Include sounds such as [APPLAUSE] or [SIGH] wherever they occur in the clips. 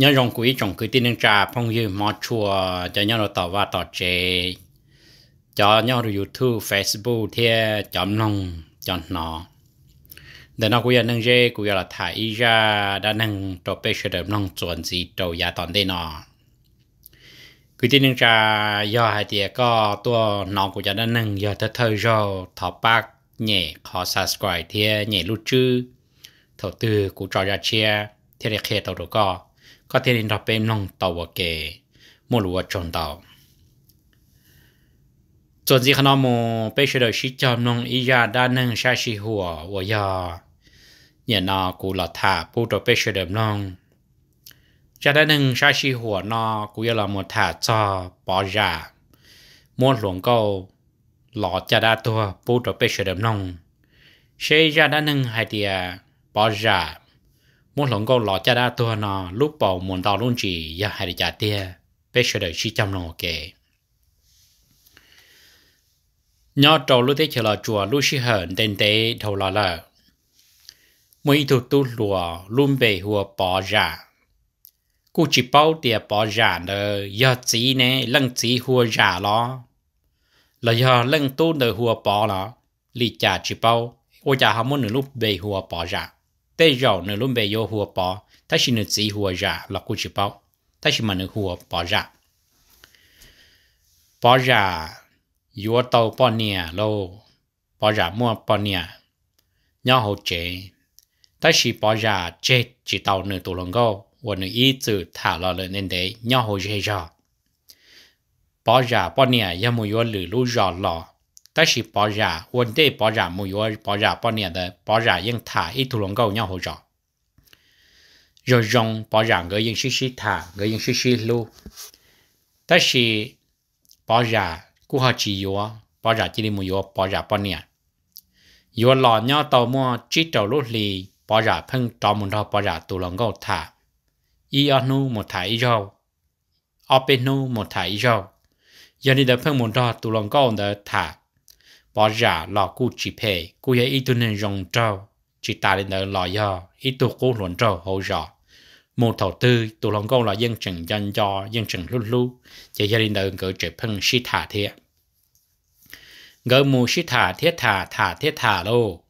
nhớ rong quý trồng cứ tin trà phong như mò chùa cho nhau tỏ và tỏ chế cho nhau rồi youtube facebook thế chọn nông chọn nó để nó cũng nâng dê cũng là thải ra đã nâng tổ bê sơ đợt nông chuẩn gì đầu giá toàn đây nọ cứ tin trà do hai tiệt có tua nó cũng đã nâng giờ thật thời cho thọ bác nhẹ khó subscribe thế nhẹ lút chứ thầu tư cũng cho ra chia thế để khe tàu đồ co có thể đến đọc bên nông tàu và kề mua lúa tròn tàu cho gì khả năng mù bây giờ đời sĩ cho nông ý ra đa năng xa sĩ hùa và giờ nhà nó cụ là thả bù đồ bây giờ đời nông cha đa năng xa sĩ hùa nó cụ là một thả cho bỏ ra muốn luồng câu lọ cha đa tua bù đồ bây giờ đời nông xây ra đa năng hai tia bỏ ra muốn lòng câu lọ cha đa tua nọ lúc bầu muốn đào luôn chỉ giờ hai để trả tia bây giờ đời chỉ chăm nọ kề nhỏ trâu lúc thế chờ là chùa lúc xí hờn tên tế thâu là lợ, mỗi thủ tu lùa luôn về hùa bỏ ra cú chỉ bao tia bỏ ra nữa, giờ chỉ nè lăng chỉ hùa ra lo là giờ lăng tu nữa hùa bỏ lo lì trả chỉ bao ôi chả ham muốn nửa lúc về hùa bỏ ra tê rầu nửa luôn về vô hùa bò, ta xin nửa chỉ hùa ra là cô chỉ bao ta xin mà nửa hùa bò ra bò ra vô tàu bò nè lô bò ra mua bò nè nhau hậu chế ta chỉ bỏ ra chết chỉ tàu nửa tù lông gâu và nửa ý chữ thả lò lên nên đấy nhau hậu chế ra bỏ ra bỏ nè yếm mua vô lử lú rõ lò 但是保价，我对保价没有保价半年的保价用它一土龙狗鸟好找，热用保价个用试试它个用试试路，但是保价顾好只有保价这里没有保价半年，有老鸟到么只走路里保价碰到门头保价土龙狗它，一要努么它一要，二边努么它一要，要你的碰门头土龙狗的它。bỏ giả lò cụ chỉ phê cụ ấy ít tu nên rong trâu chỉ ta đến đời lò do ít tu cố luận trâu hậu rõ một thầu tư tụ lòng câu là dân trần dân do dân trần lút lú chỉ gia đình đời cử chỉ phân sĩ thả thiệt gỡ mù sĩ thả thiết thả thả thiết thả lô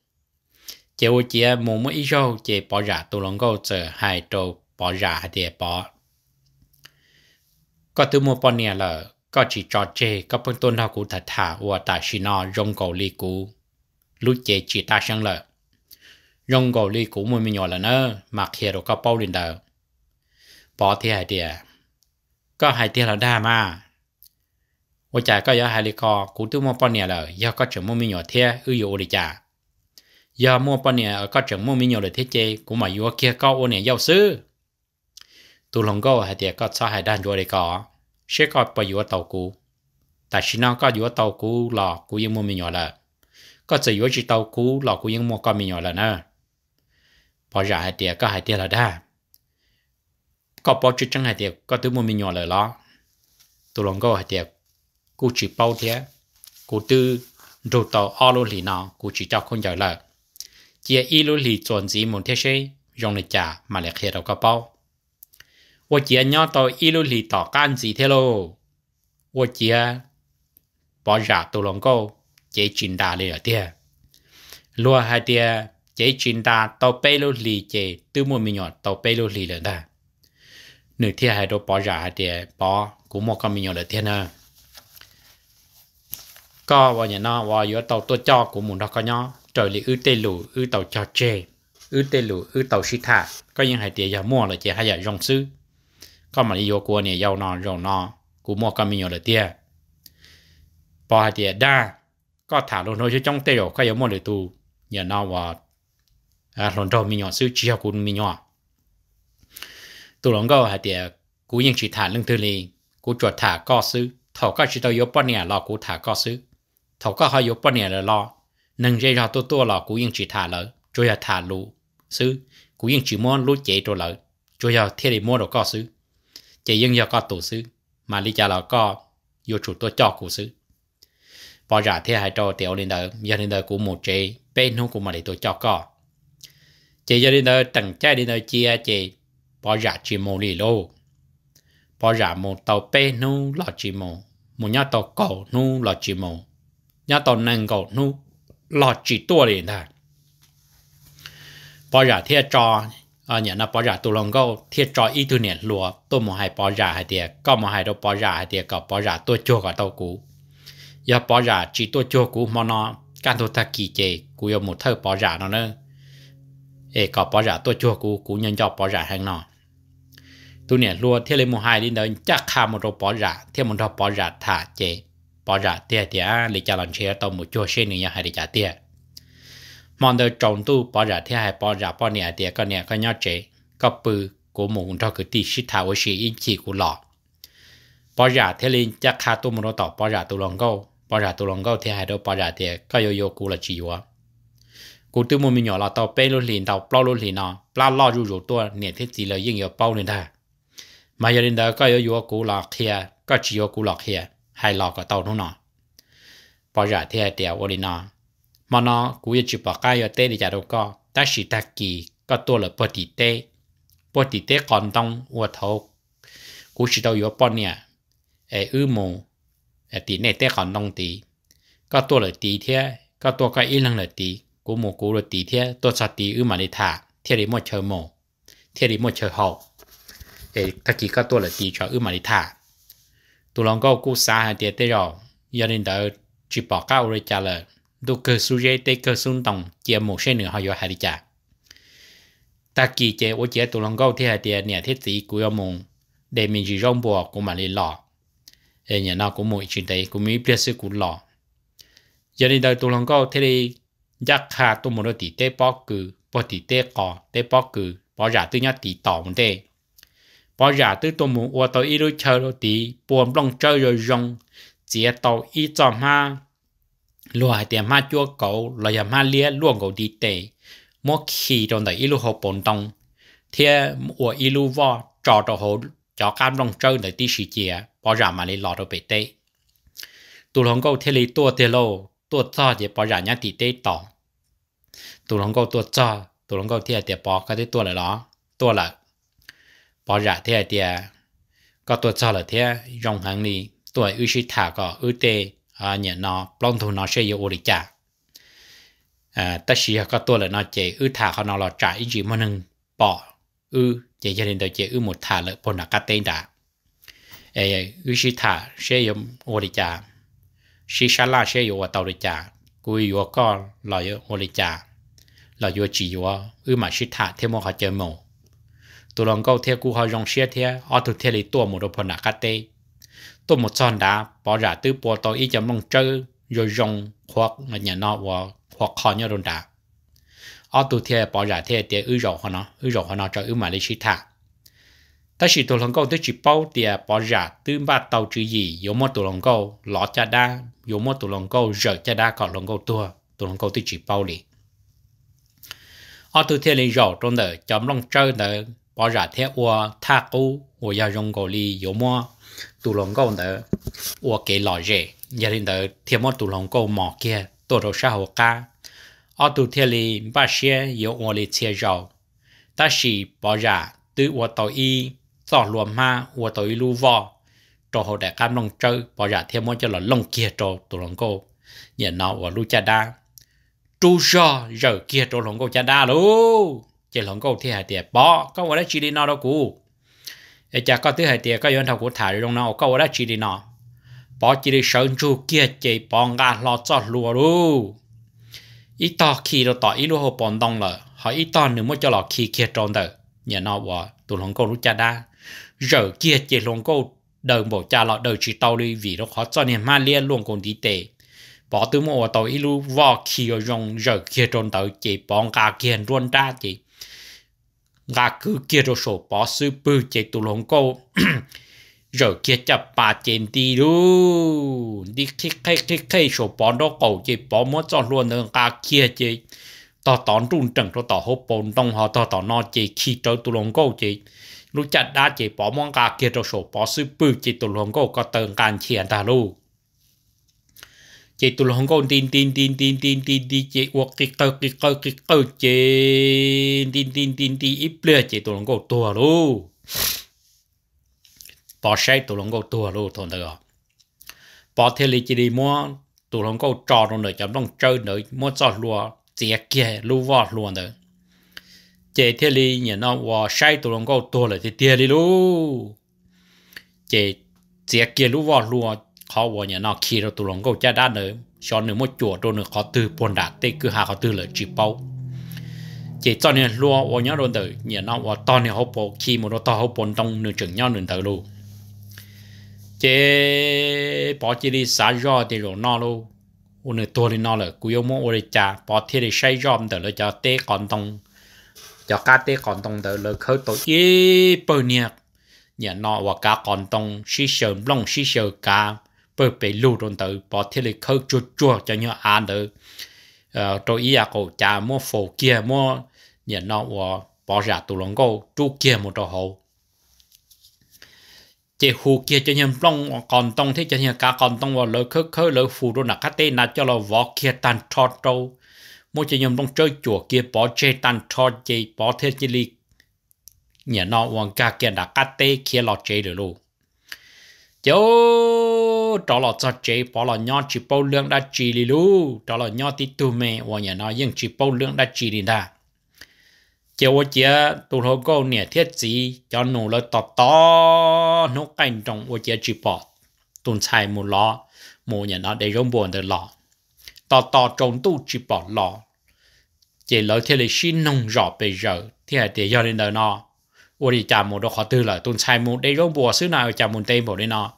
chỉ ô chỉ mù mới ít râu chỉ bỏ giả tụ lòng câu chờ hai trâu bỏ giả hai tiệt bỏ có từ mua bỏ nè lợ ก็จีจอเจก็เป็นต้นเท่ากูถัดถาว่าแต่ชินอยงกอลีกูรู้เจจีตาช่างเลยยงกอลีกูมันมีหยอแล้วเนอะมักเฮโรก็เป้าลินเดอร์ปอที่ไอเดียก็ไอเดียเราได้มาว่าจ่าก็ยาไฮลิคอกูตู้มัวปอนเนี่ยเลยยาก็จะมัวมีหยอเทียอืออยู่ดิจ่ายามัวปอนเนี่ยก็จะมัวมีหยอเลยเทเจกูมาอยู่ว่าเคียก็โอเนี่ยยาซื้อตูหลงก็ไอเดียก็ซะไฮด้านจัวเลยก็ sẽ có bà yếu tàu cũ ta chỉ nó có yếu tàu cũ là cũ yên mua mình nhỏ là có chỉ yếu chỉ tàu cũ là cũ yên mua con mình nhỏ là nè bỏ ra hai tiền có hai tiền là đa có bỏ chút chẳng hai tiền có thứ mua mình nhỏ là lo tôi lòng có hai tiền cũ chỉ bao thế cũ tư đồ tàu ở lô lì nào cũ chỉ cho không giỏi là chỉ y lô lì chuẩn gì muốn thế chứ dùng để trả mà lại khi đâu có bao 我姐娘到一路里打干子去喽。我姐把热都能够姐进大了的，落下的姐进大到北路里姐都莫咪鸟到北路里了的。nửa thiên hai đồ bỏ ra để bỏ cũng một con mình nhỏ là thiên à có vào nhà nó vào giữa tàu tôi cho của mình đó có nhó trời lý ư tê lù ư tàu cho chê ư tê lù ư tàu sĩ thả có những hai tiền giờ mua là chỉ hai giờ rong sư có mà yêu của nè yêu non rồi non cú mua cái mình rồi tiền bỏ hai tiền đa có thả luôn thôi chứ trong tay có mua được tu nhờ nó và à lần đầu mình nhỏ sư chia của mình nhỏ tu lòng câu hai cú yên chỉ thả lưng thư li cú chuột thả co sư thầu có chỉ tao yếu bao nè lo cú thả co sư thầu có hơi yếu bao là lo nâng dây ra tôi tôi là cú yên chỉ thả lỡ rồi thả lũ sư cú yên chỉ mua lũ chế rồi lỡ rồi giờ thiên đi mua đồ co sư chỉ dân giờ có tổ sư mà là có vô tôi cho cụ sư bỏ ra thế hai trò tiểu lên đó giờ lên đó của một chế bên hông của mà tôi cho có chỉ giờ lên đó tầng trái lên đó chia chế bỏ ra chỉ một lì lô bỏ tàu bên hông là chỉ một nhà tàu cổ nu là chỉ nhà tàu nâng cổ nu là chỉ tua liền thôi bỏ ra thế trò à ờ, nhà nó bỏ ra tụ lòng câu thiết trò ý tu niệm lùa tôi một hai bỏ ra hai tiệt có một hai đâu bỏ ra hai tiệt có bỏ ra tôi chua cả tàu cũ giờ bỏ ra chỉ tôi chua cũ mà nó can thôi ta kỳ chê cú yêu một thơ bỏ ra nó nữa ê có bỏ ra tôi chua cũ cú nhân cho bỏ ra hàng nó tu niệm lùa thiết lên một hai đi đời chắc khá một đâu bỏ ra thiết một đâu bỏ ra thả chê bỏ ra tiệt tiệt lấy cha làm chia tao một chua xin nữa nhà hai để trả tiệt mòn đời trồng tu bỏ ra thế hay bỏ ra bỏ nè thì có nè có nhớ chế có bự của mùng cho cái tí sĩ thảo sĩ in chỉ của lọ bỏ ra thế lên chắc khá tu một tỏ bỏ ra tu lòng câu bỏ ra tu lòng câu thế hay đâu bỏ ra thì có yo yo cú là chỉ quá cú tu một nhỏ là tàu bê luôn liền tàu bao luôn liền nó bao lo rủ rủ tua nè thế chỉ là yên yếu bao nên ta mà giờ đến đó có yo yo cú là kia có chỉ yo cú là kia hay lọ cả tàu nó nọ bỏ ra thế hay đèo ở đi nó mà nó cũng như chụp cái ở tê để trả đâu có ta chỉ ta kỳ có tôi là bớt đi tê bớt đi tê còn đông và thấu cú chỉ đâu yếu bọn nè ở ư mù ở tí nè tê còn đông tí có tôi là tí thế có tôi có ít lần là tí cú mù cú là tí thế tôi sa tí ư mà đi thả thế đi mua chơi mù thế đi mua chơi hậu để ta chỉ có tôi là tí cho ư mà đi thả tôi lòng có cú xa hay tiệt tê rồi gia đình đỡ chỉ bỏ cao rồi trả lời ดูเกิดสุเยเตเกิดสุนตองเจียหมูเช่นเหนือหอยหาดิจ่าตะกี้เจวเจียตุลงก็ที่หาเตียเนี่ยที่สีกุยมงเดมินจีร่องบัวกูมาลีหล่อเอเนี่ยนอกูมูอีชินเตกูมีเปลี่ยนซื้อกูหล่อยันนี่ได้ตุลงก็ที่ได้ยักขาตุมรติเตปอกือปติเตกอเตปอกือปอหยาตื้อยัดตีต่อมันเตปอหยาตื้อตัวมูอัวตัวอีรู้เชอรตีปวมลงเจอโยยงเจียตัวอีจอมห้า lúa hai tiền ma chua cầu là giờ ma lia lúa cầu đi tệ mỗi khí trong đời ilu hồ bồn đông thì của ilu vò trò trò hồ cho cam rong trâu đời tí sĩ chia bỏ ra mà lấy lọ đồ bể tệ tụ lòng cầu thế lý tua thế lô tua cho để bỏ ra nhá tí tệ tỏ tụ lòng cầu tua cho tụ lòng cầu thế thì bỏ cái tua là đó tua là bỏ ra thế thì có tua cho là thế rong hàng đi tua ưu sĩ thả có ưu tệ à nhà nó plong thu nó sẽ yêu ori cha à ta chỉ có tôi là nó chỉ ư thả họ nó là trả ý gì mà nâng bỏ ư chỉ cho nên tôi chỉ ư một thả lợi bọn là cá tên đã ê ư chỉ thả sẽ yêu ori cha chỉ xả la sẽ yêu tàu ori cha cúi yêu con là yêu ori cha là yêu chỉ yêu ư mà chỉ thả thêm một họ chơi mồ tôi lòng câu theo cú họ rong xe theo ở thực theo lý tua một đồ bọn là cá tên tôi một son đã bỏ ra từ bộ tôi ý cho mong trơ rồi rong hoặc là nhà nó và hoặc khó nhớ đồn đã ở tụ thế bỏ ra thế thì ư rộng họ nó ư rộng họ nó cho ư mà lấy chi thả ta chỉ tụ lòng câu tôi chỉ bao thì bỏ ra từ ba tàu chữ gì yếu một tụ lòng câu lọ cha đa yếu một tụ lòng câu rợ cha đa có lòng câu tua tụ lòng câu tôi chỉ bao đi ở tụ thế lấy rồi trong đời chấm lòng trơ đời bỏ ra thế ua tha cú ua ya rong câu li yếu một tủ lồng câu tớ ủa cái lò rể nhà thì tớ thêm một tủ lồng câu mỏ kia tổ đồ sao hồ ca ở tủ thiê li ba xe yếu ủa li chia rào ta chỉ bỏ ra từ ủa tàu y tỏ luồng ma ủa tàu y lưu vò trò hồ đại cam lông trâu bỏ ra thêm một cho là lông kia trò tủ lồng câu nhờ nó ủa lù cha đa trụ rò giờ kia trò lồng câu cha đa luôn chỉ lồng câu thì hạt tiệt bỏ có ủa đã chỉ đi nó đâu cụ ấy cha có thứ hai tiệt có yon thầu của thải luôn nó có đã chỉ đi nó bỏ chỉ đi sơn chu kia chỉ bong gà lo cho lùa lu ít to khi đó tỏ ít lúa hồ bòn đông lợ họ ít to nữa mới cho lọ khi kia tròn tờ nhà nọ bỏ tụi lòng cô rút cha đa giờ kia chỉ lòng cô đời bộ cha lọ đời chỉ tàu đi vì nó khó cho nên ma liên luôn còn đi tệ bỏ từ mùa tàu ít lúa vò khi ở rong giờ kia tròn tờ chỉ bong gà kia luôn ra chỉ là cứ kia rồi sổ bỏ sư bư chế tù lông cô [CLEARS THROAT] rồi kia chả bà chén đi lu đi khi khi khi khi sổ bỏ đó cổ chế bỏ mất cho luôn nữa cả kia chế tao tao run trần tao tao hốt bồn đông họ tao tao nó chế khi trở tù lông cô chế lúc chặt đã chế bỏ món cả kia rồi sổ bỏ sư bư chế tù lông cô có tường can chiền ta luôn chị tụi không có tin tin tin tin tin tin tin chị uộc kí cơ kí cơ kí cơ chị tin tin tin tin ít lừa chị tụi không có tua luôn bỏ xe tụi không có tua luôn thôi được bỏ thế lý chị đi mua tụi không có trò đâu nữa chấm đông chơi nữa mua trò lùa chị kia lùa vọt luôn nữa chị thế lý nhà nó bỏ xe tụi không có tua lại thì tiền đi luôn chị chị kia lùa vọt luôn เขาว่าเนี่ยนอคีเราตุลงก็จะได้เนื้อชอนเนื้อมดจั่วตัวเนื้อเขาตือปนดาเต้คือหาเขาตือเลยจีเป้าเจ้าเนี่ยรัวว่าเนี่ยโดนเตอเนี่ยนอว่าตอนเนี่ยเขาปคีมันต่อเขาปนตรงเนื้อจึงย่อหนึ่งเตอลูเจ้ปอจีดีสายย่อเดี๋ยวนอลูวันนี้ตัวนี้นอเลยกูยมโอริจาปอที่ได้ใช้ย่อมเตอเลยจะเต้ก่อนตรงจะกาเต้ก่อนตรงเตอเลยเขาตัวเอ๊เปอเนี่ยเนี่ยนอว่าการก่อนตรงชิเชิญบลงชิเชิญกา bởi bị lưu rộn tử bỏ thiết lý khâu chua chua cho nhớ ăn được ờ, rồi ý là cổ cha mua phổ kia mua nhận nó và bỏ ra tù lòng cầu chú kia một đồ hồ chế hù kia cho nhân long còn tông thế cho nhân cá còn tông vào lỡ khớ khớ lỡ phù đồ nà cá tê nà cho lỡ vỏ kia tan trọt đâu mua cho nhân long chơi chùa kia bỏ chê tan trọt chế bỏ thiết chế ly nhận nó hoàng cá kia đã cá tê kia lọ chế được luôn yo trò lọ cho chế bỏ lọ nhau chỉ bao lượng đã chỉ đi lu trò lọ nhau tí tu mẹ và nhà nó nhưng chỉ bao lượng đã chỉ đi đã chế ô chế tu hồ câu nè thiết gì cho nổ lọ tọt to nó cành trong ô chế chỉ bỏ tuần xài một lọ một nhà nó để rong buồn được lọ tọt to trong tu chỉ bỏ lọ chỉ lỡ thiết lý xin nông rõ bây giờ thì để cho đến đời nó ô đi chả một đó khó tư là tuần sai một đây rong bùa xứ nào chả một tên bộ đây nọ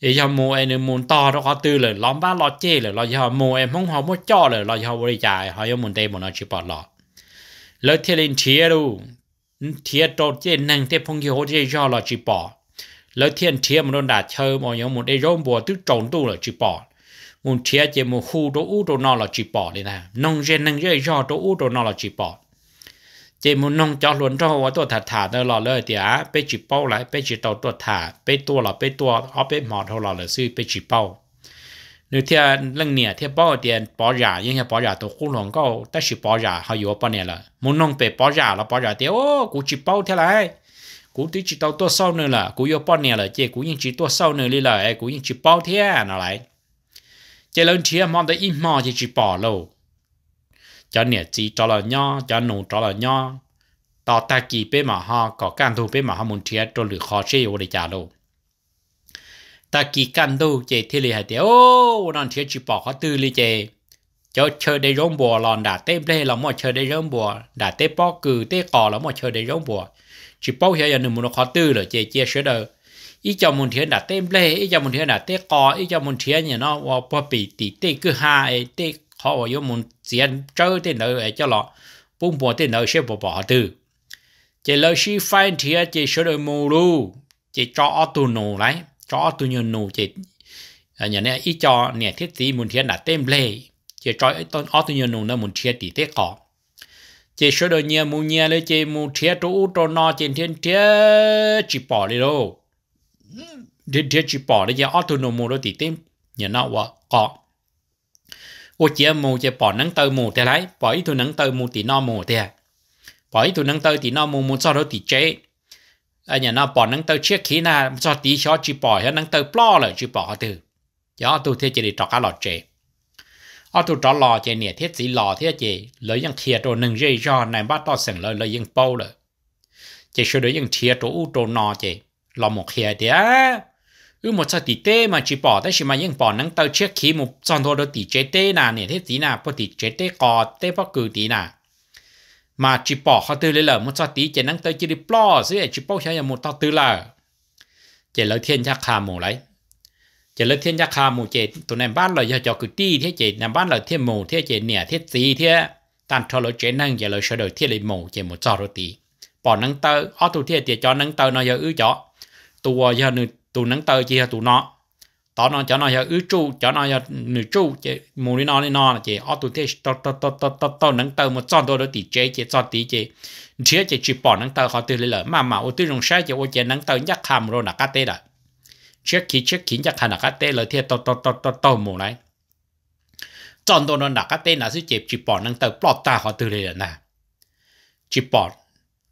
để cho mua em muốn to đó khó tư là lóm ba lọ chê là lo cho mua em không họ mua cho là lo cho ô đi chả họ cho một tên bộ nó chỉ bỏ lọ lỡ thiên lên chia đâu chia tốt chê năng tiếp phong hiệu chê cho lọ chỉ bỏ lỡ thiên chia một đòn đá chơi mà nhóm một đây rong bùa tức trộn tu là chỉ bỏ một chia chê một khu đồ u đồ nọ là chỉ bỏ đây nè nông dân năng dễ cho đồ u đồ nọ là chỉ bỏ จมุนนงจอหลวนจอหัวตัวถาถาเนอหล่อเลยเดี๋ยวไปจีเป้าไหลไปจีเตาตัวถาไปตัวหลอไปตัวเอาไปหมอดหล่อเลยซื้อไปจีเป้าหรือเทียเรื่องเนี่ยเทียเป้าเดียนปอยายังเงปอยาตัวคู่หลงก็แต่ชิปอยาเขาอยู่ปะเนี่ยละมุนนงไปปอยาแล้วปอยาเดียวกูจีเป้าเท่าไรกูตีจีเตาตัวเศร้าเนี่อละกูอยู่ปะเนี่ยละเจกูยังจีตัวเศร้าเนี่อเลยละไอ้กูยังจีเป้าเท่าอะไรเจริญเทียมองแต่อิมมอจีจีปอโล cho nè chỉ cho là nhó cho nụ cho là nhó tao ta kỳ bế mà họ có can thu bế mà họ muốn chia cho lửa khó chế ở đây trả đâu ta kỳ can thu chế thì lì hay thế ô nó chia chỉ bỏ khó tư lì chế cho chơi đây rong bùa lòn đã tép đây là mọi chơi đây rong bùa đã tép bó cừ tép cò là mọi chơi đây rong bùa chỉ bao giờ nữa muốn khó tư rồi chế chia sửa được, ý cho muốn thiên đã tép đây ý cho muốn thiên đã tép cò ý cho muốn thiên nhà nó bỏ bị tí tép cứ hai tép họ ở yêu muốn tiền trâu tiền nợ cho lọ bung bỏ tiền nợ sẽ bỏ bỏ từ chỉ lời si phai thì chỉ số đời mù lu chỉ cho tu nổ đấy cho tu nhiều nổ chỉ à, nhà này ít cho nhà thiết gì muốn thiết đã tem lệ chỉ cho tôn ở tu nhiều nổ nó muốn thiết tỷ tế cọ chỉ số đời nhà mù nhà lấy chỉ mù thiên trụ trụ nọ chỉ thiên thiết chỉ bỏ đi đâu thiết thiết chỉ bỏ đi giờ ở tu nổ mù đó tỷ tem nhà nào vậy cọ ô chia mù chia bỏ nắng tơ mù thế đấy bỏ ít thu nắng tơ mù tí no mù thế à. bỏ ít thu nắng tơ tí no mù mù cho nó tí chế à nhà nó bỏ nắng tơ chiếc khí na cho tí cho chỉ bỏ hết nắng tơ plo là chỉ bỏ từ gió tu thế chỉ để trọ cá lọt chế ở tu trọ lò chế nè thiết gì lọ thế chế lấy những thiệt đồ nâng dây cho này bắt to sừng lời lấy những bao rồi chế sửa được những thiệt đồ u đồ nọ chế lò một thiệt đấy ừ một sao tỷ tê mà chỉ bỏ tới chỉ mà những bỏ nắng tàu chiếc khí một tròn thôi đôi tỷ chế tê nà nè thế tí nà bỏ tỷ chế tê cò tê bỏ cử tí nà mà chỉ bỏ họ từ lấy lỡ một sao tí chế nắng tàu chỉ đi bỏ dưới chỉ bỏ xe một tàu từ lỡ chế lỡ thiên gia khà mù lấy chế lỡ thiên gia khà mù chế tụi này bán lời cho cử ti thế chế nằm bán lời thiên mù thế chế nẻ thế tí thế tàn cho lỡ chế năng chế lỡ sơ đời thiên lấy mù chế một sao rồi tí bỏ nắng tàu ở tụi thế chế cho nắng tàu nó giờ ứ cho tụi giờ nữa tụ nắng tờ chỉ là tụ nó tỏ nó cho nó là ứ chu cho nó là nữ chu chỉ mù đi nó đi nó là chỉ ở tụ thế to to to to to to nắng tờ một chọn đồ đó tỷ chế chỉ chọn tỷ chế chia chỉ chỉ bỏ nắng tờ họ từ lấy mà mà ô tư dùng sai chỉ ô chỉ nắng tờ nhắc hàm rồi là cá tê rồi trước khi trước khi nhắc hàm là cá tê rồi thì to to to to to mù này chọn đồ nó là cá tê là sự chỉ chỉ bỏ nắng tờ bỏ ta họ từ lấy nè chỉ bỏ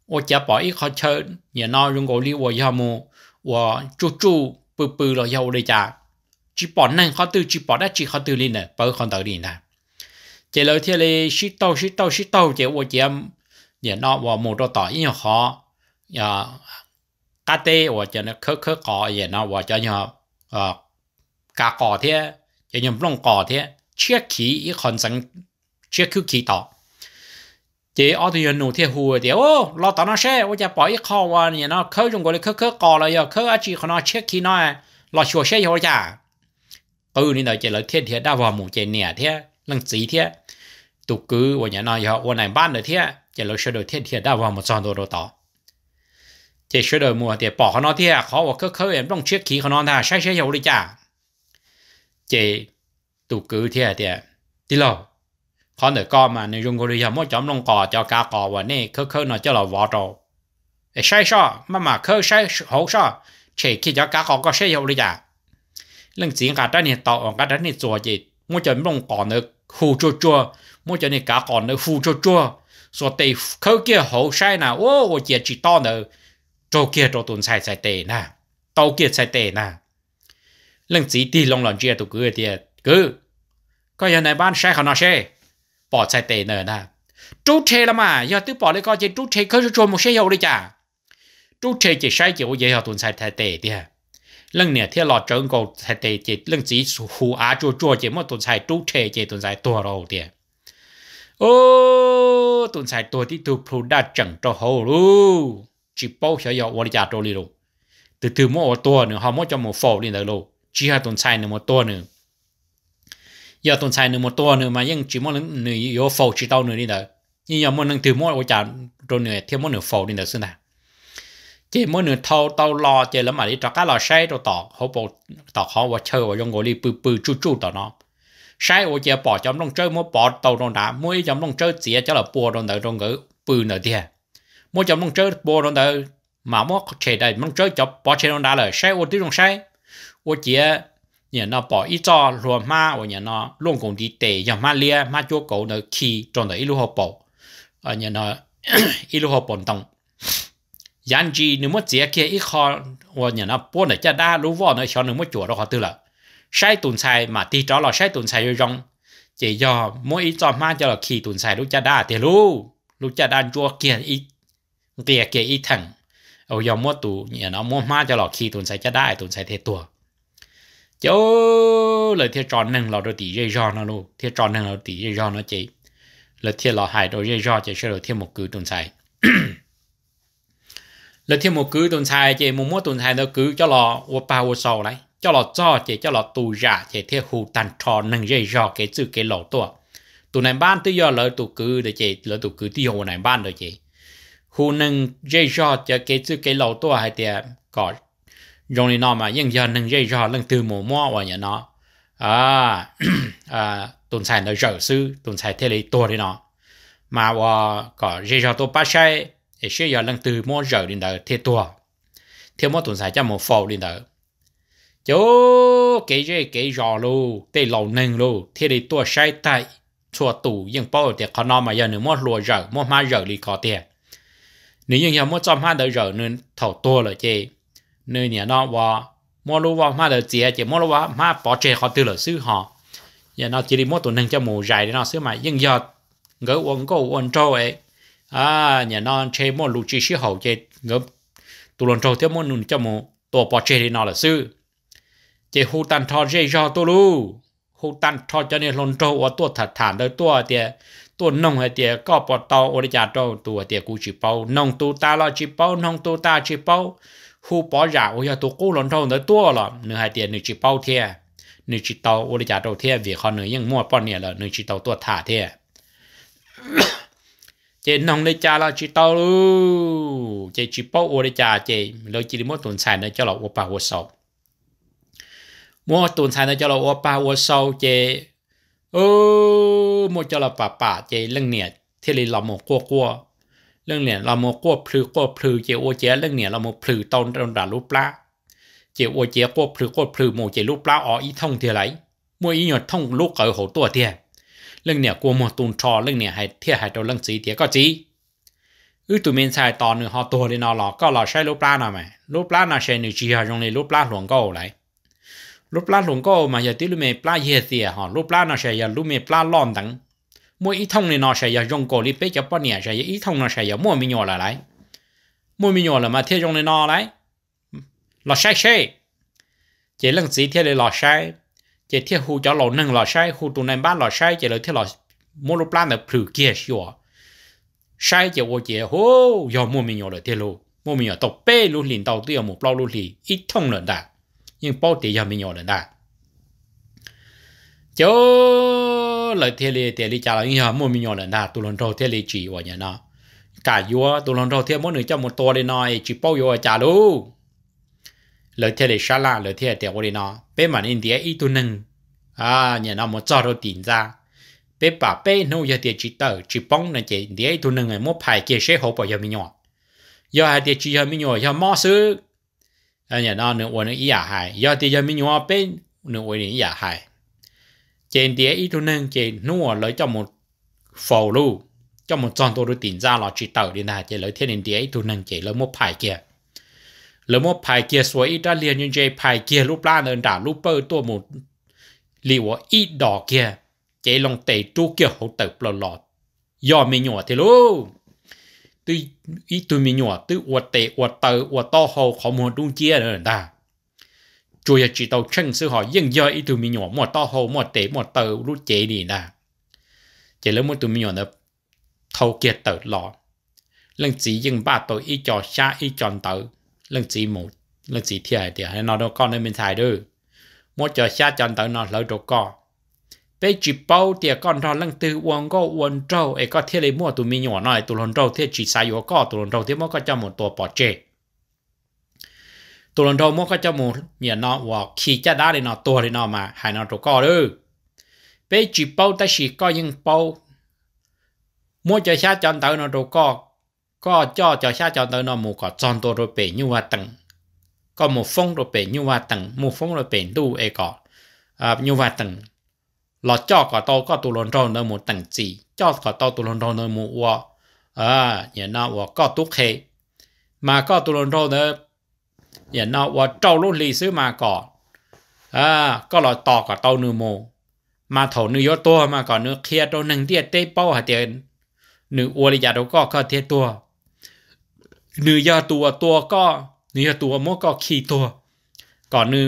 ô chỉ bỏ ít khó chơi nhà nó rung gỗ li ô yam mù 我住住不不了要的家，只把那好都只把那只好都哩呢，不好到哩呢。这老天嘞，是到是到是到，这我这也那我摸到打印好呀，大爹我这呢可可搞也那我这呢啊，加搞天，也用弄搞天，切起一很整，切口起到。chế audience nụ thiệt hùa thì ô lo tao nó xe ô cha bỏ ít khó quá nhỉ nó khơi trong gọi là khơi khơi cò rồi, giờ khơi chỉ có nó chết khi nó à, lo chùa xe hồi cha cứ ừ, như đợi chỉ là thiệt thiệt đã vào mù chế nè thiệt lăng gì thiệt tụ cứ ô nhỉ nó giờ ô này ban được thiệt chỉ là sửa đồ thiệt thiệt đã vào một tròn đồ đồ tỏ chỉ sửa đồ mùa thì bỏ nó thiệt khó ô khơi khơi em trong chết khi nó ta sai sai hồi đi cha chế tụ cứ thiệt thiệt đi lâu khó để co mà nên người hầm mỗi chấm lông cò cho cá cò và nên khơi khơi nó cho là vỏ trâu để sai mà khơi sai hậu sao chỉ khi cho cá cò có sai hậu đi chả lần chiến cả trái này tàu cả trái này chùa gì mỗi chấm lông cò nữa khu chua chua mỗi cá cò nữa khu chua chua so tê khơi kia hậu sai nào ô chỉ chỉ to nữa trâu kia trâu tuần sai sai tệ nè tàu kia sai tệ nè lần chỉ đi lông lòn chia tụ cứ thì cứ coi giờ này ban sai khả nó sai ปอดใส่เตนเนอร์นะจู่เทละมายาตู้ปอดเลยก็จะจู่เทเขาจะชวนมุเชยเลยจ้าจู่เทจะใช้เกี่ยวเยาตุนใส่เตเตเดียเรื่องเนี่ยเที่หลอดเจิ้งโกเตเตจะเรื่องสีหูอาจัวจัวเจะไมตุนใส่จู่เทจะตุนใส่ตัวเราเดียโอ้ตุนใส่ตัวที่ถูกพูดได้จังจะหูรูจิโป้เฉยๆวันจ่าตัวนล้รู้ตื่นตื่นมัวตัวหนึ่งเขาไม่จะมัวโฟลี่เลยรู้จีฮะตุนใส่หนึ่งมัตัวหนึ่ง giờ tuần sai nửa một tuần nữa mà vẫn chỉ muốn nửa yếu phổ chỉ tao nửa đi đó nhưng giờ muốn nâng từ mỗi ôi chán rồi nửa thêm muốn nửa phổ đi đó xưa nào chỉ muốn nửa thâu tao lo chỉ lắm mà đi cho lò say rồi tỏ họ bộ tỏ chơi và dùng gối đi bự bự chu chu tỏ nó sai ôi chỉ bỏ trong lòng chơi mua bỏ tàu đồng đá mua trong lòng chơi chỉ cho là bùa đồng đỡ đồng ngữ bự nửa tiền mua trong lòng chơi bùa đồng đỡ mà mua chơi đây muốn chơi cho bỏ chơi đồng đá là sai ôi tí đồng sai ôi chỉ nhà nó bỏ ít cho lúa má ở nhà nó luôn cũng đi tệ nhà má lia má chúa cổ nó khi cho nó ít lúa hộp bộ ở nhà nó ít lúa hộp bồn tông Chi gì nếu muốn chia kia ít kho ở nhà nó buôn nó cha đa lúa vò nó cho nếu muốn chùa nó họ tư là sai tuần sai mà ti đó là sai tuần sai rồi rong chỉ do mỗi ít cho má cho là khi tuần sai lúc cha đa thì lú lúc cha đa chúa kia ít kia kia ít thằng ở mua tù nhà nó mua ma cho là khi tuần sai cha đa tuần sai thế tuồng chỗ là thiệt tròn nâng là đồ tỷ dây giò nó luôn thiệt tròn nâng là tỷ dây giò nó chỉ là thiệt là hai đồ dây giò chỉ sẽ là thiệt một cứ tồn tại là thiệt một cứ tồn tại chỉ một mốt tồn tại nó cứ cho là ô ba ô sầu đấy cho là cho chỉ cho là tù giả chỉ thiệt hù tàn tròn nâng dây giò cái chữ cái lỗ tua tụ này ban tự do lỡ tụ cứ để chị lỡ tụ cứ tiêu này ban rồi chị hù nâng dây giò cho chữ cái lỗ tua hay tiệt có rong ni nó mà những giờ nâng dây rõ lần từ mùa mua và nhà nó à [CLEARS THROAT] à tuần sai nó rỡ sư tuần sai thế lấy tua đi nó mà và ờ, có dây rõ tôi bắt sai thì sẽ giờ lần từ mua rỡ đi đó thế tua thế mua tuần sai cho một phổ đi đó chỗ cái dây cái rõ luôn cái lầu nâng luôn thế lấy tua sai tại chùa tủ nhưng bao giờ thì có nó mà giờ nữa mua lùa rỡ mua má rỡ đi có tiền nếu như giờ mua cho hai đỡ rỡ nên thầu tua là chơi nơi nhà nó và mua lúa và má đỡ chia chỉ mua lúa mà bỏ chè họ từ là xứ họ giờ nó chỉ đi mua tụ nâng cho mù dài để nó xứ mà nhưng giờ ngỡ uống có uống trâu ấy à nhà nó chè mua lúa chỉ xí hậu chè ngỡ tụ lần trâu theo mua nung cho mù tổ bỏ chè thì nó là xứ chỉ hú tan thọ dễ cho tôi lu hú tan thọ cho nên lần trâu và tổ thật thản đời tổ tiệt tổ nông hay tiệt có bỏ tàu ở đây trâu tổ tiệt cũng chỉ bao nông tu ta lo chỉ bao nông tu ta chỉ bao khu bỏ giả ôi giờ tôi cố lần đầu nữa tua là nửa hai tiền nửa chỉ bao thiệt nửa chỉ tàu ôi giả đầu thiệt vì họ nửa những mua bao nhiêu là nửa chỉ tàu tua thả thiệt [COUGHS] chị nông đây cha là chỉ tàu lu chị chỉ bao ôi đây cha chị lời chỉ mua tuần sản để cho là ô ba ô sáu mua tuần sản để cho là ô ba ô sáu chị ô mua cho là bà bà chị lưng nhiệt thì là một cua cua lưng nè là một cô phứ cô phứ chỉ ô chế lưng nè là một phứ tông trong đà lúc lá chỉ ô chế cô phứ cô phứ một chỉ lúc lá ở ý thông thì lấy mua ý nhọt thông lúc ở hồ tua thì lưng nè cô một tuần trò lưng nè hay thiệt hay đầu lưng gì thì có gì ư tụi mình xài tò nữa họ tua đi nó lọ có lọ sai lúc lá nào mà lúc lá nào sai nữa chỉ họ dùng này lúc lá luồng câu lại lúc lá luồng câu mà giờ tí lúc mẹ plá gì thì họ lúc nào sai giờ lúc mẹ plá lon đắng mỗi ít thông này nó sẽ giờ dùng cổ lip cho bọn nhẹ sẽ giờ ít thông nó sẽ giờ mua mi nhỏ là lại mua mi nhỏ là mà theo dùng này nó lại lò sai sai chỉ lần gì theo lò sai chỉ theo hù cho lò nâng lò sai hù tụ này ba lò sai chỉ là theo lò mua lô plan là phử kia xíu à. sai chỉ vô chỉ hô giờ mua mi nhỏ là theo luôn mua mi nhỏ tàu bê luôn liền tàu tiêu một bao luôn thì ít thông lần đã nhưng bao tiền giờ mi nhỏ lần đã chỗ có thế lì thế lì trả lời như mua mình nhỏ lần nào thế lì chỉ vậy nhá cả vua tôi lần thế mỗi người một tô đi nói chỉ bao vua trả luôn lời thế lì xa lạ lời thế thế vậy nó bên mà nên thế ít tôi nâng à nhà nó một trò đâu tiền ra bên bà bên nô giờ thế chỉ tờ chỉ bông là chỉ thế tôi nâng ngày phải kia sẽ hỗ bảo giờ mình nhỏ giờ hai chỉ giờ mình nhỏ giờ mò sư à nhà nó nữa uống nữa ý à hai giờ thế giờ bên nữa uống nữa ý à trên địa ít thôi nên trên nua lấy cho một phổ lu cho một tròn tôi tìm ra là chỉ tờ đi nào chỉ lấy thiên địa ít thôi nên chỉ lấy một phải kia lấy một phải kia số ít ra liền như vậy phải kia lúc la nên đã lúc bơ tôi một liu ít đỏ kia chỉ lòng tệ tu kia hậu tử lọ lọ do mình nhỏ thì luôn tôi ít tôi mình nhỏ tôi uất tệ uất tờ uất to hậu khó muốn đúng chia nữa ta chủ yếu chỉ tàu chân sư họ dân giờ ít tụi mi nhỏ một to hồ một tế một tờ rút chế đi nè chỉ là một tụi mi nhỏ nó thâu kiệt tờ lọ lần chỉ dân ba tờ ít cho xa ít chọn tờ lần chỉ một lần chỉ thiệt thì nói đâu con nên mình thay được, một cho xa chọn tờ nó lỡ đồ co bây chỉ bao thì con đó lần từ uống có uống trâu ấy có thiệt lấy mua tụi mi nhỏ này tụi lần trâu thiệt chỉ xài yếu có tụi lần trâu thiệt mới có cho một tổ bỏ chế ตัวลอนโดมก็จะมูเนี่ยนอว่าขี่จะได้เลยนอตัวเลยนอมาหายนอตัวก็เลยไปจีบเป้าแต่ฉีก็ยังเป้ามัวจะชาจอนเตอร์นอตัวก็ก็จ่อจะชาจอนเตอร์นอมูก็จอนตัวตัวเปยนัวตังก็มูฟงตัวเปยนัวตังมูฟงตัวเปยดูเอก็อ่านัวตังหลอจ่อก็โตก็ตัวลอนโดนอมูตังจีจ่อก็โตตัวลอนโดนอมูว่าอ่าเนี่ยนอว่าก็ตุกเฮมาก็ตัวลอนโดนออย่านอว่าเจ้าลูกลีซื้อมาก่อนอ่าก็เราต่อกับเต้าเนื้อโมมาเถาเนื้อยตัวมาก่อนเนื้อเคลียตัวหนึ่งเตี้ยเต้เป้าหาเตียนเนื้ออวริยาตัวก็ก็เทียตัวเนื้อยาตัวตัวก็เนื้อตัวมก็ขี่ตัวก่อนเนื้อ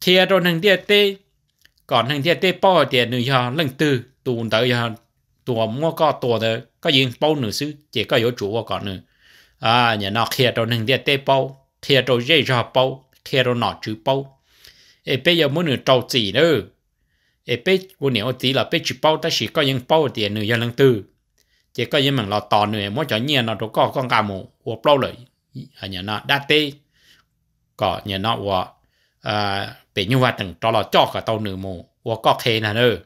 เคลียตัวหนึ่งเตี้ยเต้ก่อนหนึ่งเตี้ยเต้เป้าหาเตียนเนื้อยาเรื่องตื้อตูนเตยาตัวมั่วก็ตัวเตยก็ยิงเป้าหนึ่งซื้อเจ๊ก็ยกจู่ว่าก่อนเนื้ออ่าอย่านอกเคลียตัวหนึ่งเตี้ยเต้เป้า thiệt rồi dây ra bao thiệt rồi nọ chữ bao ê bây giờ muốn nửa trâu gì nữa ê bây muốn nửa tí là bây chữ bao ta chỉ có những bao tiền nửa dân lần tư chỉ có những mảng lò tò nửa mỗi chó nhiên nó đâu có con gà mù uổng bao lời ở nhà nó đã tê có nhà nó uổng à bị như vậy từng cho là cho cả tàu nửa mù uổng có khê nè nữa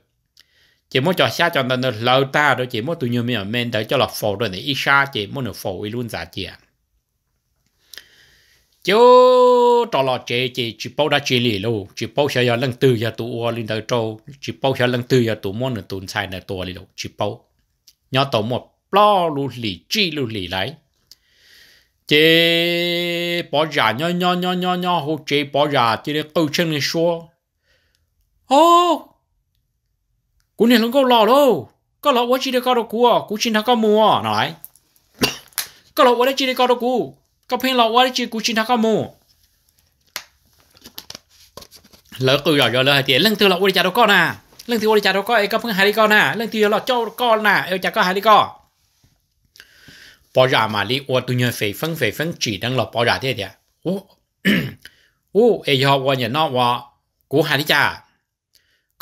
chỉ muốn cho xa cho nên lâu ta rồi chỉ muốn tụi nhiều mình men tới cho là phổ rồi thì ít xa chỉ muốn nửa phổ luôn giả tiền chú trò lò chế chế chỉ bao đã chế lì lô chỉ bao sẽ giờ lần từ giờ tụ ô lên đầu trâu chỉ bao sẽ lần từ giờ tụ món nữa tụn xài nữa tụ lì lô chỉ bao nhớ tổ một lo lù lì chi lù lì lại chế bỏ ra nhớ nhớ nhớ nhớ nhớ hồ chế bỏ ra chế để câu chân này xua ô cú này không có lo đâu có lo quá chỉ để có đâu cú à cú chỉ thằng có mua nói có lo quá để chỉ để có đâu cú ก็เพียงเราว่าจีกูชินทักก็มูเลิกกูหยอกเยอะเลยเดี๋ยวเรื่องที่เราอุริจารุก็นะเรื่องที่อุริจารุก็ไอ้ก็เพิ่งหายดีก็นะเรื่องที่เราเจ้าก็นะเอลจาก็หายดีก็ปอยามาลีอวดตุเนเฟยฟังเฟยฟังจีดังหลอปอยาเที่เดียโอ้โอ้เอชอบวันอย่านอกวะกูหายดีจ้า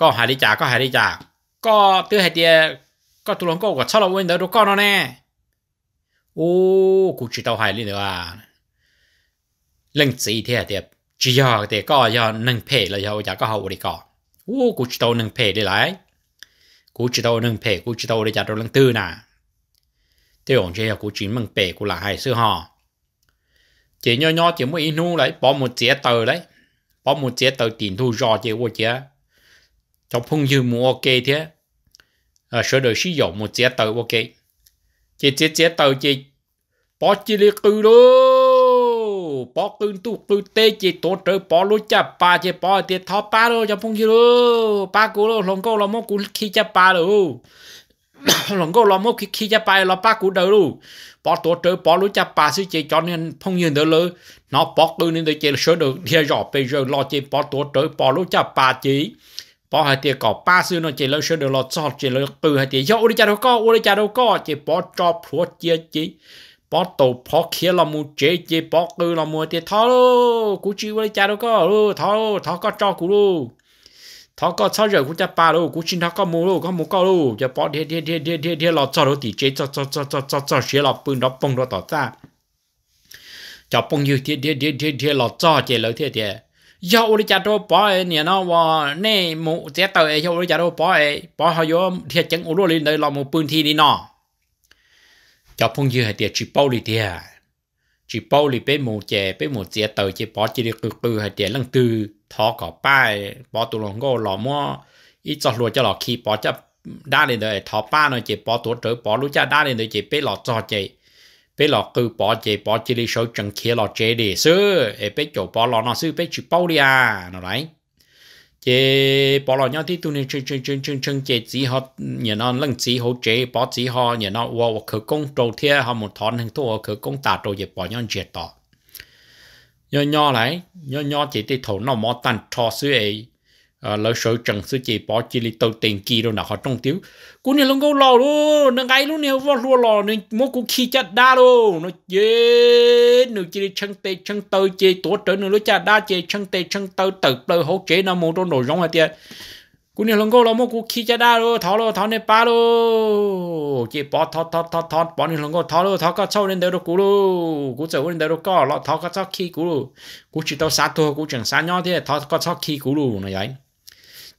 ก็หายดีจ้าก็หายดีจ้าก็เตือนให้เดียก็ตุลงก็กดชอบเราเว้นเดี๋ยวก็นอนแน่ ô cụ chỉ tàu hải lên nữa à lần chỉ thế thì chỉ giờ thì có giờ nâng phe là giờ giờ có hậu đi có ô cụ chỉ tàu nâng phe đi lại cụ chỉ tàu nâng phe cụ chỉ tàu đi giờ tàu lần tư nè thế ông chơi cụ chỉ mừng phe cụ là hai sư họ chỉ nhỏ nhỏ chỉ mới inu lại bỏ một chế tờ đấy bỏ một chế tờ tiền thu do chế vô chế trong phong dư mua ok thế ờ, sửa đổi sử dụng một chế tờ ok chị chị chị tàu chị bỏ chị li cư lô bỏ cư tu cư tê chị tổ trợ bỏ lô cha ba chị bỏ tiền thọ ba lô cho phong kia lô ba cú lô lòng cô lòng mốc cú khi cha ba lô [COUGHS] lòng cô lòng mốc khi khi cha ba lô ba cú đầu lô bỏ tổ trợ bỏ lô cha ba sư chị cho nên phong nhiên đỡ lô nó bỏ cư nên để chị sửa được thì rõ bây giờ lo chị bỏ tổ trợ bỏ lô cha ba chị bỏ hai tia cỏ ba sư nó chỉ lâu sơ được lọt sọt chỉ lâu từ hai tia dẫu đi chả đâu có u đi chả đâu có chỉ bỏ cho phúa chia chỉ bỏ tổ bỏ kia là mua chế chỉ bỏ cư là mua tia thọ lô cú chi u đi chả đâu có ừ, lô thọ lô thọ có cho cú lô thọ có sao giờ cú chả ba lô cú chín thọ có mua lô có mua có lô chỉ bỏ thiệt thiệt thiệt thiệt thiệt thiệt lo cho lô thì chế cho cho cho cho cho cho xé lọt bưng đó bông đó tỏ ra cho bông như thiệt thiệt thiệt thiệt thiệt lo cho chỉ lâu thiệt thiệt yo uri cha do bỏ ấy nè nó và nè mụ chế tờ ấy yo uri cha do bỏ ấy bỏ họ yo thiệt chẳng uru lên đây là một bún thi đi nọ cho phong dư hay tiệt chỉ bao đi tiệt chỉ bao đi bé mụ chế bé mụ chế tờ chỉ bỏ chỉ đi cừ cừ hay tiệt lăng từ thọ cỏ bay bỏ tụ lòng gô lò mua ít cho lùa cho lò khi bỏ cho đa lên đời thọ ba nó chỉ bỏ tụ trở bỏ lũ cha đa lên đời chỉ bé lò cho chạy bé lọ cứ bỏ chế bỏ chế đi số chẳng kia lọ chế đi sư e bé chỗ bỏ lọ nó sư bé chỉ bao đi à nó đấy chế bỏ lọ nhau thì tụi này chân chân chân chân chân chế chỉ họ nhà nó lăng chỉ họ chế bỏ chỉ họ nhà nó wow cứ công trâu thiệt họ một thon hàng thua cứ công tạt trâu chế bỏ nhau chế tỏ nhỏ nhỏ lại nhỏ nhỏ chỉ thì thổ nó mò tan trò sư ấy Ờ, lỡ sợ chẳng sự chỉ bỏ chỉ li tàu tiền kỳ đâu nào họ trong tiếu cú này lông gấu lò luôn nó ngay luôn nè vào lúa lò nên mỗi cú khi chặt đa luôn nó chế nó chỉ li chân tê chân tơ chế tổ trở nó chặt đa chế chân tê chân tơ tự bờ hỗ chế nó mua đồ nổi giống hả tiệt cú này lông gấu lò mỗi cú khi chặt đa luôn thọ luôn thọ nè ba luôn chỉ bỏ thọ thọ thọ thọ bỏ này lông gấu thọ luôn thọ cái sau lên đây rồi cú luôn cú trở lên đây rồi có lọ thọ cái sau khi cú luôn cú chỉ tàu sát thôi cú chẳng sát nhau thế thọ cái sau khi cú luôn này vậy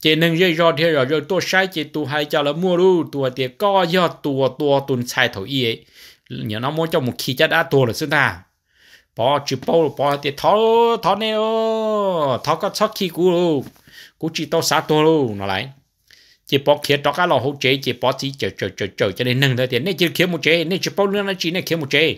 chỉ nên dây do thế rồi rồi tôi sai chỉ tôi hay cho là mua luôn tôi thì có do tôi tôi tuần sai thổi y nhớ nó mua cho một khi chắc đã tôi là xin ta bỏ chữ bao bỏ thì thó này ô thó có sót khi cũ cũ chỉ tôi sát tôi luôn nó lại chỉ bỏ kia đó cái lò hỗ chế chỉ bỏ chỉ chờ chờ chờ chờ cho nên nâng thôi thì nên chỉ kia một chế nên chỉ bao nữa nó chỉ nên kia một chế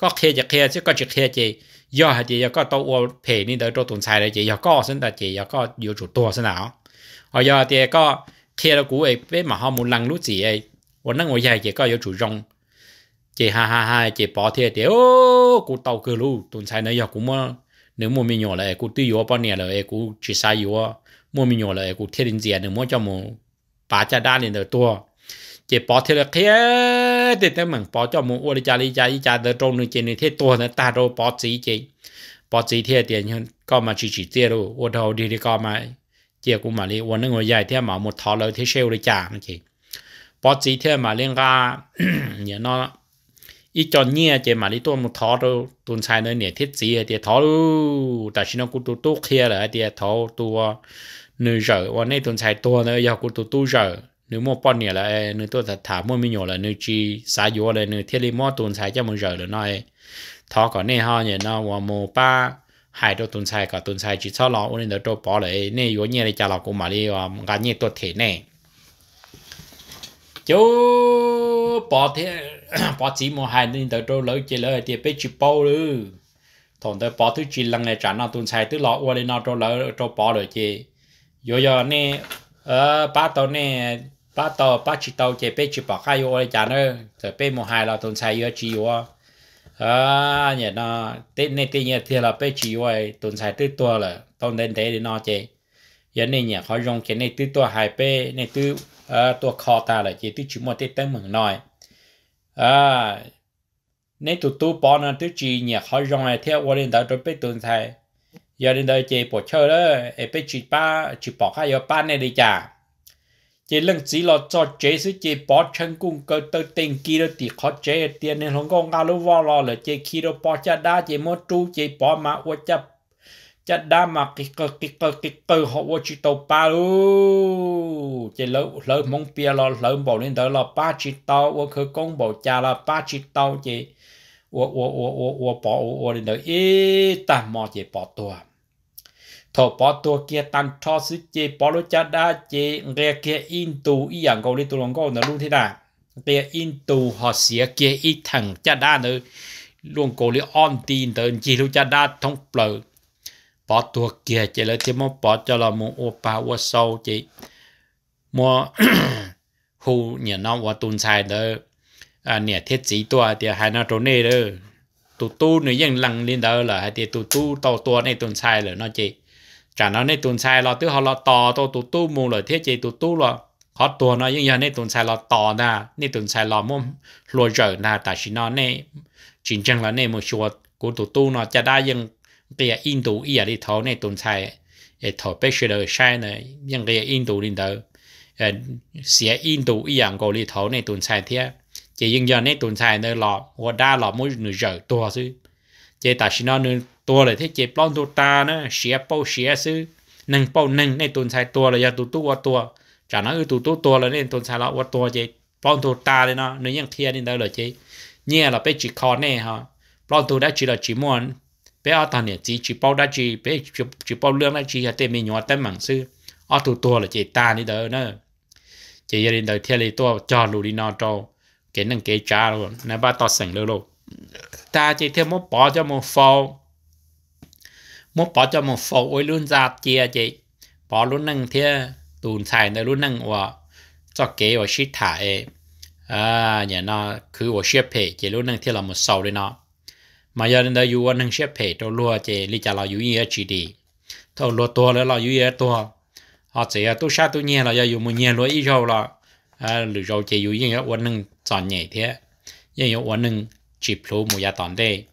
ก็เคจะเคจะก็จะเคจะย่อหาเจียก็ตัวเพนี่เดี๋ยวตัวตุนชายเลยเจียก็ซึ่งแต่เจียก็อยู่จุดตัวสนาวเอาย่อเจียก็เคแล้วกูไอ้เป็นหมาห้ามูลังรู้จีไอ้วันนั้นวันใหญ่เจียก็อยู่จุดรงเจียฮ่าฮ่าฮ่าเจียปอเทียเดียวกูเตาคือรู้ตุนชายเนี่ยกูมั่วเนื้อมัวมีหยอเลยกูตื้ออยู่ปอนเนี่ยเลยกูจีสายอยู่มัวมีหยอเลยกูเทียดินเจียเนื้อมัวจะมัวป่าจะด้านเนี่ยตัว chỉ bỏ thì là thế thì tới mình bỏ cho một uống cha đi cha đi cha tới trong nơi trên thế tua nữa, ta đâu bỏ gì chỉ bỏ gì thế tiền hơn có mà chỉ chỉ tiền đâu uống đầu đi thì có mà chỉ cũng mà đi uống nước ngoài, dài thế mà một thọ lời thế sẽ đi cha nó chỉ bỏ gì thế mà liên ra [CLEARS THROAT] nhớ nó ít cho nhẹ chỉ mà đi tuôn một thọ đâu tuôn sai nơi nhẹ thiết gì thì thọ đâu ta chỉ nó cũng tu tu kia là thì thọ tu nơi rồi uống này tuôn sai tuôn nữa, giờ cũng tu tu rồi nếu mua bọn nè là nếu tôi thật thả mua mi nhỏ là nếu chi xá yếu là nếu thiết lý mua tuần xài cho một giờ là nói thọ có nè ho nhỉ nó và mua ba hai đôi tuần xài cả tuần xài chỉ sau lọ nên đó tôi bỏ lại nè yếu nhẹ là cho lọ cũng mà đi và gà nhẹ tôi thế nè chú bỏ thế [COUGHS] bỏ chỉ mua hai nên đó tôi lấy chỉ lấy tiền bị chỉ bao nữa thằng tôi bỏ thứ chỉ lần này trả nó tuần xài thứ lọ ôn đi nó tôi lấy tôi bỏ rồi chứ giờ giờ nè เออป้าตอนนี้ ờ, ba tàu ba chỉ tàu chỉ bé chỉ bỏ khai vô đây chả nữa rồi bé một hai là tồn xài vô chỉ vô à nhỉ nó tết này tết nhỉ thì là bé chỉ vô tồn xài tứ tua là tồn đến thế thì nó chỉ giờ này nhỉ khó dùng cái này tứ tua hai bé này à tua kho ta là chỉ tứ chỉ một tết tăng mừng nói à này tụt tu bỏ nó tứ chỉ nhỉ khó dùng này theo vô lên đó rồi bé tồn xài giờ đến đây chỉ bỏ chơi đó bé chỉ ba chỉ bỏ khai vô ba này đi chả chỉ lần chỉ là cho chế sự chế bỏ chân cung cơ tới tiền kia đó thì khó chế tiền nên không có ngã lúc vò lò là chế khi đó bỏ cha đa chế muốn chú chế bỏ mà ô cha cha đa mà cái cơ cái cơ cái cơ họ ô chỉ tàu ba lu chế lỡ lỡ mong bia lo lỡ bỏ lên tới là ba chỉ tàu ô khứ công bỏ cha là ba chỉ tàu chế ô ô ô ô ô bỏ ô lên tới ít tạm mò chế bỏ tuồng thổ bỏ tổ kia tan cho sức chế bỏ lối cha đa chế nghe kia in tù y dạng cầu đi tù lòng cầu nó luôn thế nào kia in tù họ xía kia y thằng cha đa nữa luôn cầu đi on tin tới chỉ lúc cha đa thông bờ bỏ tổ kia chế lấy thêm một bỏ cho là một ô ba ô sâu chế mua [CLEARS THROAT] hù nhà nó và tuần xài đó à nhà thiết chỉ tua thì hai nó trốn này đó tụ tu lăng lên đó là hai thì tụ tu tàu tua này tuần xài là nó chế chả nó nên tuần sai lo tức họ lo to to tu tu mù lời thiết chế tu tu lo họ tua nó nhưng giờ nên tuần sai lo to na nên tuần sai lo mồm lo trở na tại chỉ nó nên chính chẳng là nên một số của tu tu nó chả đa nhưng bây in tu ý đi thấu nên tuần sai để thấu bây đời sai này nhưng bây in tu đi tới sẽ in tu ý rằng cô đi thấu nên tuần sai thiết chỉ nhưng giờ nên tuần sai nơi lo họ đa lo mỗi nửa giờ tua chứ chỉ tại chỉ nó nên ตัวเลยที่เจ็บปล้อนตัวตานะเสียเป้าเสียซื้อหนึ่งเป้าหนึ่งในตุนชายตัวเลยยาตัวตัวตัวจากนั้นอือตัวตัวตัวเลยในตุนชายละวัวตัวเจ็บปล้อนตัวตาเลยเนาะเนื้อยังเทียนี่ได้เลยเจ๊เนี่ยเราไปจีคอแน่ฮะปล้อนตัวได้จีเราจีม่วนไปเอาตอนเนี่ยจีจีเป้าได้จีไปจีเป้าเรื่องได้จีเต็มมีหนัวเต็มหมังซื้อเอาตัวตัวเลยเจ๊ตานี่เด้อเนาะเจ๊ยันเด้อเทียเลยตัวจอลูดีนอโตเก่งนั่งเก่งจ้าเลยนะบ้าต่อสั่งเลยลูกตาเจ๊เทียมมอปอจะมอฟอ một bỏ cho một phổ ôi luôn giạt chia chị bỏ luôn nâng thia tùn xài nơi luôn nâng và cho kế và shit thả ấy à nhà nó cứ và ship pay chị luôn nâng thế là một sầu đấy nó mà giờ đến đây u nâng ship pay cho luôn chị lý trả là u ý chỉ đi thôi luôn tua nữa là u ý tua họ chỉ tu sát tu nhẹ là giờ u muốn nhẹ luôn ý rồi là à lựa rồi chị u ý là nâng chọn nhẹ thế nhưng u nâng chỉ plus một gia tòn đây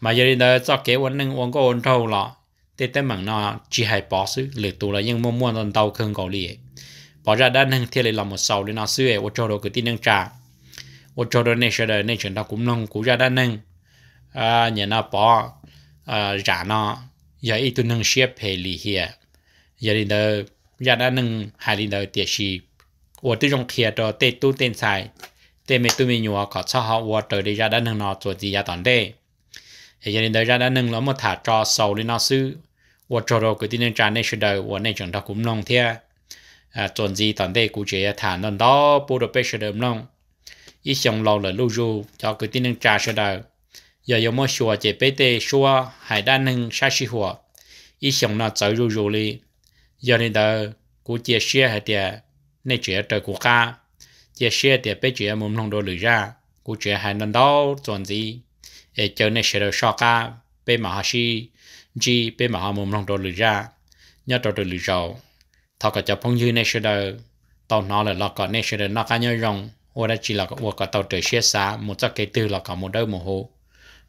mà giờ đó cho kế vấn nâng uống có uống trâu là tê tê mảng nó chỉ hay bỏ xứ lửa tù là nhưng mua mua tần tàu khương cầu lì bỏ ra đã nâng thiết lì là một sầu lì nó xứ ấy uống trâu đồ cứ tin nâng trà uống trâu đồ này sẽ đời này chuyển đó cũng nâng cú ra đã nâng à nhà nó bỏ à giả nó giờ ít tu nâng xếp hệ lì hiệp giờ đi đó giờ đã nâng hai đi đó tiệt sĩ uống tu trong thiệt đó tê tu tên xài, tê mê tu mê nhua có cho họ uống trâu đi ra đã nâng nó chuột gì ra toàn đây thì gia đình đời ra đã nâng lắm một thả trò sâu lên nó sư và trò đồ cứ tin nên tràn nên sự đời và nên chẳng ta cũng nông thea à chuẩn gì toàn đây cũng chỉ thả nên đó bộ đồ bê sự đời nông ít xong lâu là lưu du cho cứ tin nên trà sự đời giờ có mua sùa chỉ bê tê sùa hải đa nâng sa sĩ hùa ít xong nó chạy lưu du li giờ nên đời cũng chia sẻ hết tiệt nên chỉ trời của ca chia sẻ tiệt bê chỉ muốn nông đồ lười ra cũng chỉ hải nên đó chuẩn gì e cho nên sẽ được sọ ca bê mà họ xí chỉ bê mà họ mồm lòng đồ lử ra nhớ đồ đồ lử rầu thọ cả phong dư nên sẽ được tàu nó là lọ cả nên sẽ được nó cá nhớ rồng ô đã chỉ là cái ô cả tàu trời xé xa một chắc cái tư là cả một đôi mồ hồ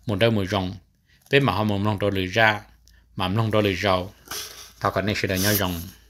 một đôi mồ rồng bê mà họ mồm lòng đồ lử ra mà mồm lòng đồ lử rầu thọ nên sẽ được nhớ rồng